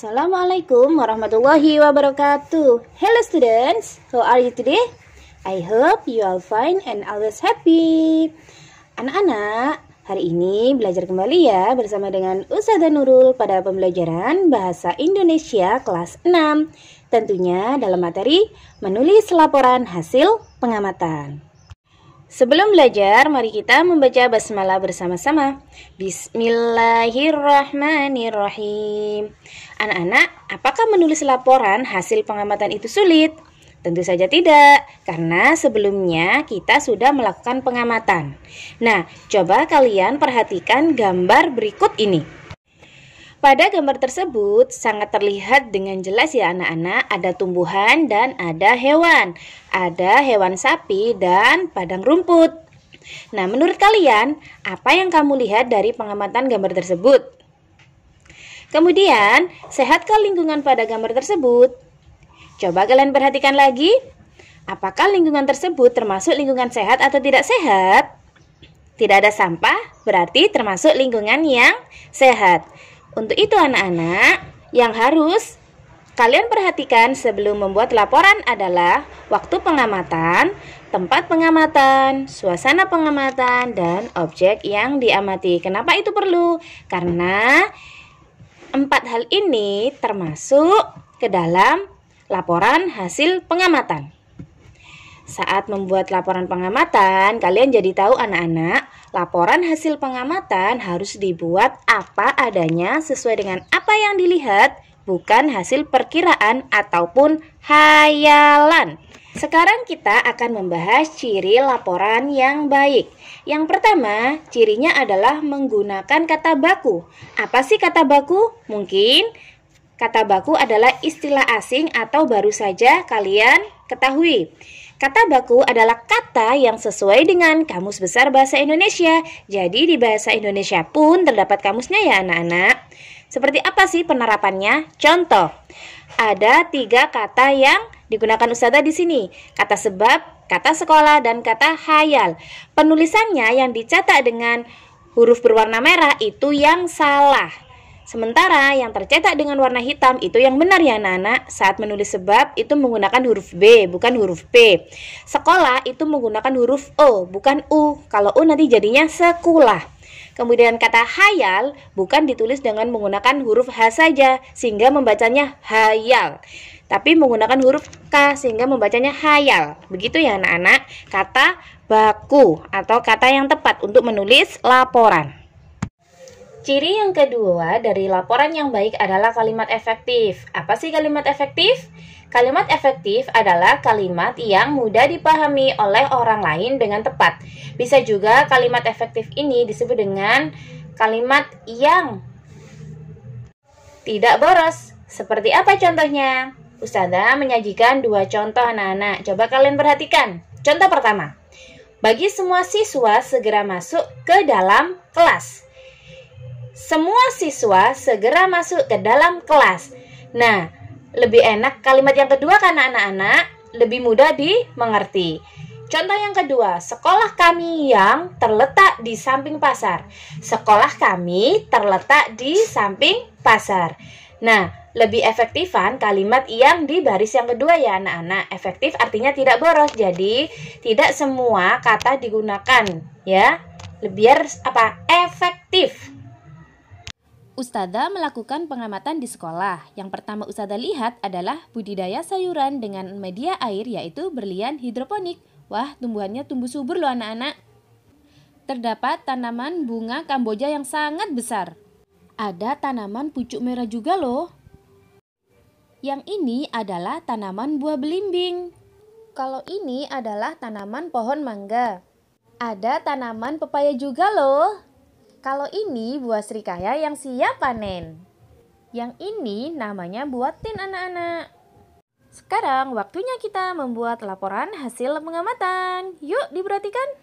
Assalamualaikum warahmatullahi wabarakatuh. Hello students, how are you today? I hope you are fine and always happy. Anak-anak, hari ini belajar kembali ya bersama dengan Ustadz Nurul pada pembelajaran Bahasa Indonesia kelas 6. Tentunya dalam materi menulis laporan hasil pengamatan. Sebelum belajar, mari kita membaca basmalah bersama-sama. Bismillahirrahmanirrahim. Anak-anak, apakah menulis laporan hasil pengamatan itu sulit? Tentu saja tidak, karena sebelumnya kita sudah melakukan pengamatan. Nah, coba kalian perhatikan gambar berikut ini. Pada gambar tersebut sangat terlihat dengan jelas ya anak-anak ada tumbuhan dan ada hewan. Ada hewan sapi dan padang rumput. Nah, menurut kalian apa yang kamu lihat dari pengamatan gambar tersebut? Kemudian, sehatkah lingkungan pada gambar tersebut? Coba kalian perhatikan lagi. Apakah lingkungan tersebut termasuk lingkungan sehat atau tidak sehat? Tidak ada sampah, berarti termasuk lingkungan yang sehat. Untuk itu anak-anak, yang harus kalian perhatikan sebelum membuat laporan adalah waktu pengamatan, tempat pengamatan, suasana pengamatan, dan objek yang diamati. Kenapa itu perlu? Karena empat hal ini termasuk ke dalam laporan hasil pengamatan. Saat membuat laporan pengamatan, kalian jadi tahu anak-anak, laporan hasil pengamatan harus dibuat apa adanya sesuai dengan apa yang dilihat, bukan hasil perkiraan ataupun hayalan. Sekarang kita akan membahas ciri laporan yang baik. Yang pertama, cirinya adalah menggunakan kata baku. Apa sih kata baku? Mungkin Kata baku adalah istilah asing atau baru saja kalian ketahui. Kata baku adalah kata yang sesuai dengan Kamus Besar Bahasa Indonesia. Jadi di bahasa Indonesia pun terdapat kamusnya ya anak-anak. Seperti apa sih penerapannya? Contoh, ada tiga kata yang digunakan usada di sini. Kata sebab, kata sekolah, dan kata hayal. Penulisannya yang dicetak dengan huruf berwarna merah itu yang salah. Sementara yang tercetak dengan warna hitam itu yang benar ya Nana. Saat menulis sebab itu menggunakan huruf B bukan huruf P. Sekolah itu menggunakan huruf O bukan U. Kalau U nanti jadinya sekolah. Kemudian kata hayal bukan ditulis dengan menggunakan huruf H saja sehingga membacanya hayal. Tapi menggunakan huruf K sehingga membacanya hayal. Begitu ya anak-anak, kata baku atau kata yang tepat untuk menulis laporan. Ciri yang kedua dari laporan yang baik adalah kalimat efektif. Apa sih kalimat efektif? Kalimat efektif adalah kalimat yang mudah dipahami oleh orang lain dengan tepat. Bisa juga kalimat efektif ini disebut dengan kalimat yang tidak boros. Seperti apa contohnya? Ustazah menyajikan dua contoh anak-anak. Coba kalian perhatikan. Contoh pertama. Bagi semua siswa segera masuk ke dalam kelas. Semua siswa segera masuk ke dalam kelas. Nah, lebih enak kalimat yang kedua karena anak-anak lebih mudah dimengerti. Contoh yang kedua, sekolah kami yang terletak di samping pasar. Sekolah kami terletak di samping pasar. Nah, lebih efektifan kalimat yang di baris yang kedua ya anak-anak. Efektif artinya tidak boros. Jadi, tidak semua kata digunakan ya. Biar apa? Efektif. Ustazah melakukan pengamatan di sekolah. Yang pertama Ustazah lihat adalah budidaya sayuran dengan media air yaitu berlian hidroponik. Wah, tumbuhannya tumbuh subur loh anak-anak. Terdapat tanaman bunga kamboja yang sangat besar. Ada tanaman pucuk merah juga loh. Yang ini adalah tanaman buah belimbing. Kalau ini adalah tanaman pohon mangga. Ada tanaman pepaya juga loh. Kalau ini buah serikaya yang siap panen. Yang ini namanya buat tin anak-anak. Sekarang waktunya kita membuat laporan hasil pengamatan. Yuk diperhatikan.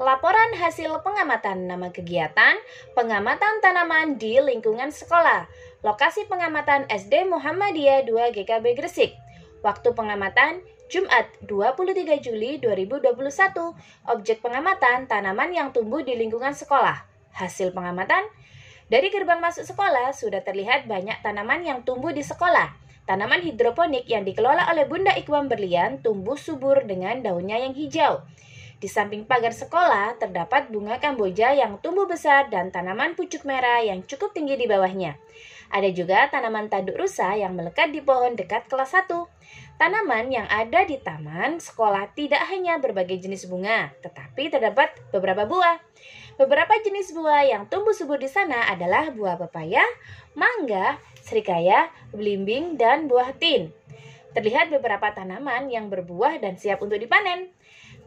Laporan hasil pengamatan nama kegiatan pengamatan tanaman di lingkungan sekolah. Lokasi pengamatan SD Muhammadiyah 2 GKB Gresik. Waktu pengamatan Jumat 23 Juli 2021. Objek pengamatan tanaman yang tumbuh di lingkungan sekolah. Hasil pengamatan, dari gerbang masuk sekolah sudah terlihat banyak tanaman yang tumbuh di sekolah. Tanaman hidroponik yang dikelola oleh Bunda Iqbal Berlian tumbuh subur dengan daunnya yang hijau. Di samping pagar sekolah terdapat bunga kamboja yang tumbuh besar dan tanaman pucuk merah yang cukup tinggi di bawahnya. Ada juga tanaman tanduk rusa yang melekat di pohon dekat kelas 1. Tanaman yang ada di taman sekolah tidak hanya berbagai jenis bunga, tetapi terdapat beberapa buah. Beberapa jenis buah yang tumbuh subur di sana adalah buah pepaya, mangga, serikaya, belimbing, dan buah tin. Terlihat beberapa tanaman yang berbuah dan siap untuk dipanen.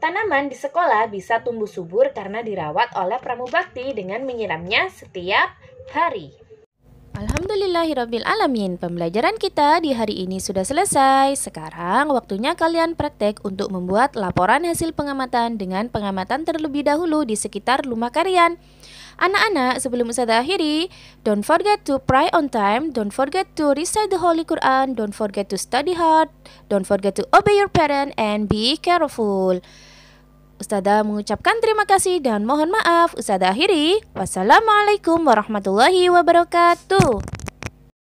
Tanaman di sekolah bisa tumbuh subur karena dirawat oleh pramubakti dengan menyiramnya setiap hari. Alhamdulillahirrabbilalamin Pembelajaran kita di hari ini sudah selesai. Sekarang waktunya kalian praktek untuk membuat laporan hasil pengamatan dengan pengamatan terlebih dahulu di sekitar rumah kalian. Anak-anak, sebelum saya akhiri, don't forget to pray on time, don't forget to recite the Holy Quran, don't forget to study hard, don't forget to obey your parent and be careful. Ustazah mengucapkan terima kasih dan mohon maaf. Ustazah akhiri. Wassalamualaikum warahmatullahi wabarakatuh.